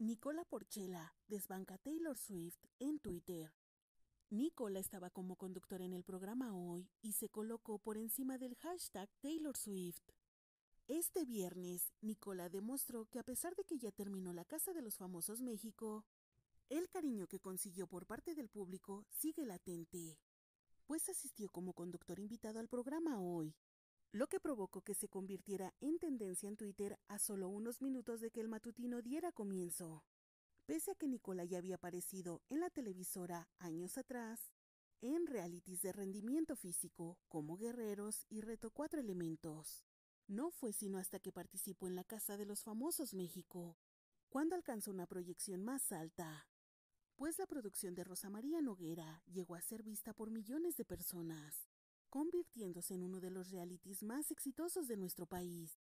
Nicola Porchela desbanca Taylor Swift en Twitter. Nicola estaba como conductor en el programa hoy y se colocó por encima del hashtag Taylor Swift. Este viernes, Nicola demostró que a pesar de que ya terminó la Casa de los Famosos México, el cariño que consiguió por parte del público sigue latente, pues asistió como conductor invitado al programa hoy lo que provocó que se convirtiera en tendencia en Twitter a solo unos minutos de que el matutino diera comienzo. Pese a que Nicola ya había aparecido en la televisora años atrás, en realities de rendimiento físico como Guerreros y Reto Cuatro Elementos. No fue sino hasta que participó en la Casa de los Famosos México, cuando alcanzó una proyección más alta, pues la producción de Rosa María Noguera llegó a ser vista por millones de personas convirtiéndose en uno de los realities más exitosos de nuestro país.